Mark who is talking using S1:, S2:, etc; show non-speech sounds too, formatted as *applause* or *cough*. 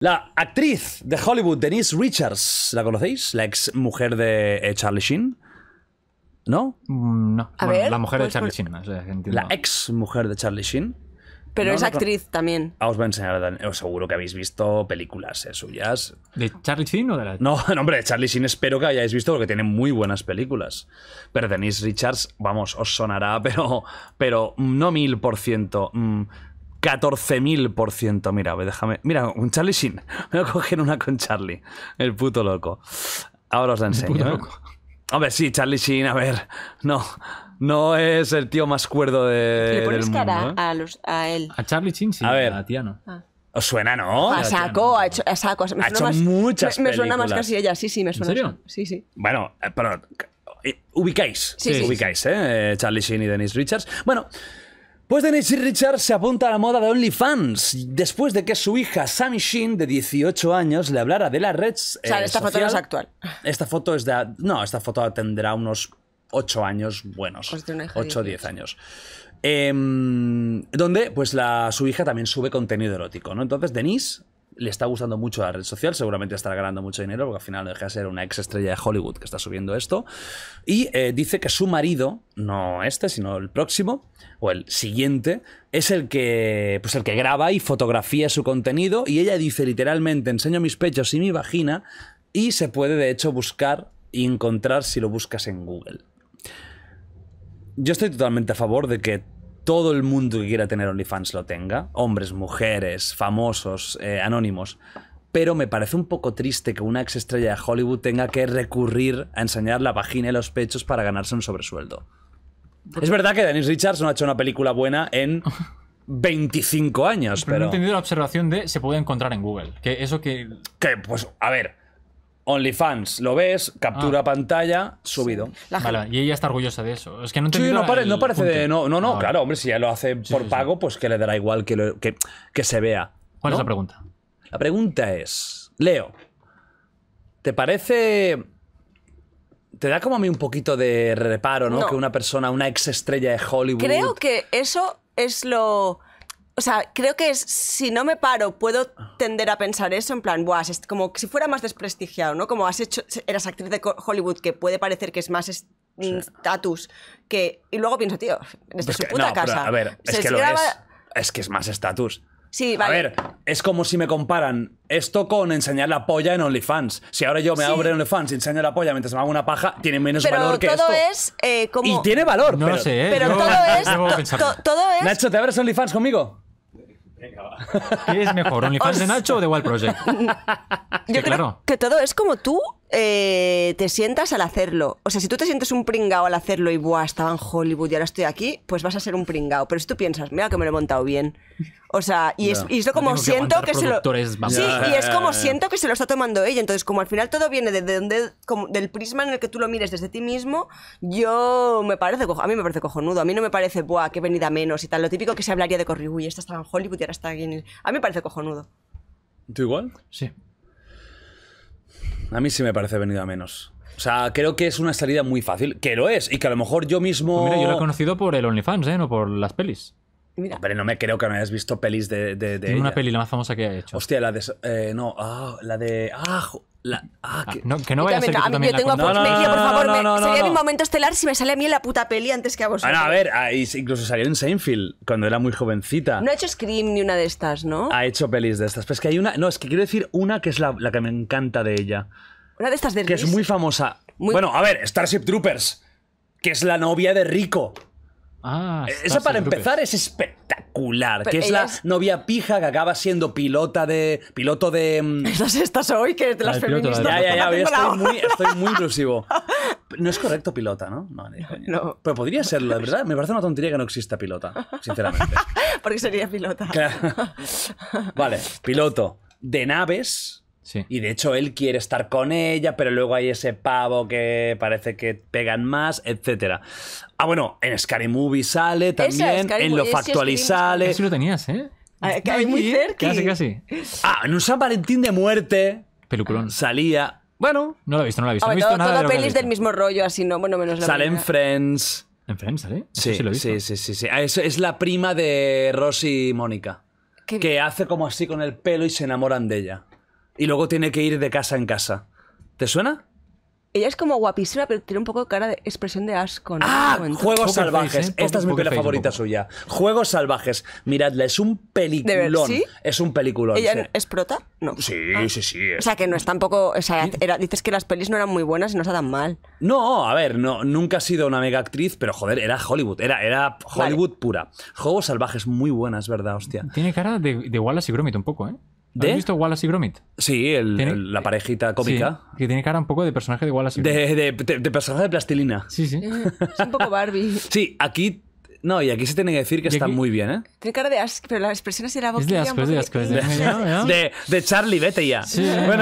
S1: La actriz de Hollywood, Denise Richards, ¿la conocéis? La ex mujer de eh, Charlie Sheen. ¿No? Mm, no. la mujer de pues, Charlie pues- Sheen. la ex mujer de Charlie Sheen. Pero es actriz también. Ah, os voy a enseñar, os seguro que habéis visto películas eh, suyas. ¿De Charlie Sheen o de la.? No, *laughs* no, hombre, de Charlie Sheen espero que hayáis visto porque tiene muy buenas películas. Pero Denise Richards, vamos, os sonará, *laughs* pero, pero no mil por ciento. Mm, 14.000%. Mira, déjame. Mira, un Charlie Sheen. *laughs* Me voy a coger una con Charlie. El puto loco. Ahora os la enseño. ¿eh? A ver, sí, Charlie Sheen, a ver. No. No es el tío más cuerdo de. Le pones cara mundo,
S2: ¿eh? a, él.
S1: A Charlie Sheen, sí. A ver. A no. Ah. ¿Os suena, no? A saco,
S2: a, hecho, saco. Me ha hecho más, muchas me, suena más casi ella, sí, sí, me suena. ¿En serio? Sí, sí.
S1: Bueno, eh, pero ubicáis, sí, ubicáis, ¿eh? Charlie Sheen y Dennis Richards. Bueno, pues Denise richard se apunta a la moda de OnlyFans después de que su hija Sammy Sheen, de 18 años, le hablara de la red. o sea, esta foto no es actual. Esta foto es de. No, esta foto tendrá unos 8 años buenos. 8 o 10 años. Em, donde pues la, su hija también sube contenido erótico, ¿no? Entonces Denise le está gustando mucho la red social, seguramente estará ganando mucho dinero, porque al final deja de ser una ex estrella de Hollywood que está subiendo esto. Y eh, dice que su marido, no este, sino el próximo, o el siguiente, es el que, pues el que graba y fotografía su contenido. Y ella dice literalmente, enseño mis pechos y mi vagina, y se puede de hecho buscar y encontrar si lo buscas en Google. Yo estoy totalmente a favor de que todo el mundo que quiera tener OnlyFans lo tenga, hombres, mujeres, famosos, eh, anónimos. Pero me parece un poco triste que una ex estrella de Hollywood tenga que recurrir a enseñar la vagina y los pechos para ganarse un sobresueldo. Es verdad que Dennis Richards no ha hecho una película buena en 25 años, pero. pero... no he entendido la observación de se puede encontrar en Google. Que eso que. Que, pues, a ver. OnlyFans, lo ves, captura ah. pantalla, subido. y ella está orgullosa de eso. Es que no no parece de. No, no, claro, hombre, si ya lo hace por pago, pues que le dará igual que, se vea. ¿Cuál es la pregunta? La pregunta es, Leo, ¿te parece. Te da como a mí un poquito de reparo, no. Que una persona, una ex estrella de Hollywood. Creo
S2: que eso es lo sea, creo que es, si no me paro, puedo tender a pensar eso en plan, buah, es como si fuera más desprestigiado, ¿no? Como has hecho, eras actriz de Hollywood, que puede parecer que es más estatus, que... Y luego pienso, tío, desde pues puta casa. a ver, es
S1: que, es, más estatus.
S2: Sí, vale. A ver,
S1: es como si me comparan esto con enseñar la polla en OnlyFans. Si ahora yo me abro en OnlyFans y enseño la polla mientras me hago una paja, tiene menos valor que todo esto.
S2: Es, eh, como... Y tiene valor. No pero... sé, ¿eh? Pero todo, *laughs* es,
S1: todo es... Nacho, ¿te abres OnlyFans conmigo? ¿Qué es mejor, OnlyFans de Nacho o de Wild Project? *laughs* Yo que claro.
S2: que todo es como tú eh, te sientas al hacerlo. O sea, si tú te sientes un pringao al hacerlo y, buah, estaba en Hollywood y ahora estoy aquí, pues vas a ser un pringao. Pero si tú piensas, mira que me lo he montado bien. O sea, y, es, como siento que, se lo. y es como siento que se lo está tomando ella. Entonces, como al final todo viene de, del prisma en el que tú lo mires desde ti mismo, yo me parece, a mí me parece cojonudo. A mí no me parece, buah, qué venida menos y tal. Lo típico que se hablaría de corri, y esta estaba en Hollywood y ahora está aquí. A mí me parece cojonudo.
S1: ¿Tú igual? Sí. A mí sí me parece venido a menos. O sea, creo que es una salida muy fácil, que lo es, y que a lo mejor yo mismo... Pues mira, yo lo he conocido por el OnlyFans, ¿eh? No por las pelis. Mira. no me creo que no hayas visto pelis de, de, Tiene una peli la más famosa que ha hecho. Hostia, la de... Eh, no, ah, la de... Ah, Ah, ah, que, no, que no vaya a ser yo tengo la por favor. sería mi momento
S2: estelar si me sale a mí la puta peli antes que a vosotros. a ver,
S1: incluso salió en Seinfeld cuando era muy jovencita. No ha
S2: hecho Scream ni una de estas, ¿no?
S1: Ha hecho pelis de estas. Pero es que hay una. No, es que quiero decir una que es la, que me encanta de ella. Una de estas de Que es muy famosa. Bueno, a ver, Starship Troopers, que es la novia de Rico. Ah, Esa para empezar es espectacular que es la novia pija que acaba siendo pilota de. piloto de. Estas, mm, *laughs* estas hoy, que es de las la feministas. Ya, ya, ya, estoy muy, estoy inclusivo. *laughs* No es correcto pilota, ¿no? Pero podría serlo, de verdad. Me parece una tontería que no exista pilota, sinceramente. *laughs*
S2: Porque sería pilota.
S1: Vale, piloto de naves y de hecho él quiere estar con ella, pero luego hay ese pavo que parece que pegan más, etc. Ah, bueno, en Scary Movie sale también, en Lo Factual sale. Eso ah, lo tenías, ¿eh? Ah, casi, Casi, Ah, en un San Valentín de muerte. Peliculón. Salía. Bueno. No lo he visto, no lo he visto. no he ah, visto nada toda de pelis del
S2: mismo rollo, así, ¿no? Bueno, menos la Salen
S1: Friends. ¿En Friends sale? Sí, sí, sí, sí, sí, Es, la prima de Rosy y Mónica. Que hace como así con el pelo y se enamoran de ella y luego tiene que ir de casa en casa. ¿Te suena? Ella es como guapísima, pero tiene un poco cara de
S2: expresión de asco. ¡Ah! Juegos Salvajes. ¿eh? Esta es mi favorita
S1: suya. Juegos Salvajes. Miradla, es un peliculón. Es un peliculón. ¿Ella es prota? No. Sí, ah. sí, sí. O sea, que
S2: no es tampoco. O sea, era- dices que las pelis no eran muy buenas y no está tan mal.
S1: No, a ver, no, nunca ha sido una mega actriz, pero joder, era Hollywood. Era, era Hollywood pura. Juegos Salvajes, muy buenas, verdad, hostia. Tiene cara de, de Wallace y Gromit un poco, ¿eh? ¿Has visto Wallace y Gromit? Sí, la parejita cómica. que tiene cara un poco de personaje de Wallace y Gromit. De, personaje de plastilina. Sí, sí. Eh, es un poco Barbie. Sí, aquí no, y aquí se tiene que decir que está muy bien, ¿eh? Tiene
S2: cara de asco, pero las expresiones de la boca. Es de asco, es *laughs* de
S1: De, Charlie, vete ya. Sí. Bueno,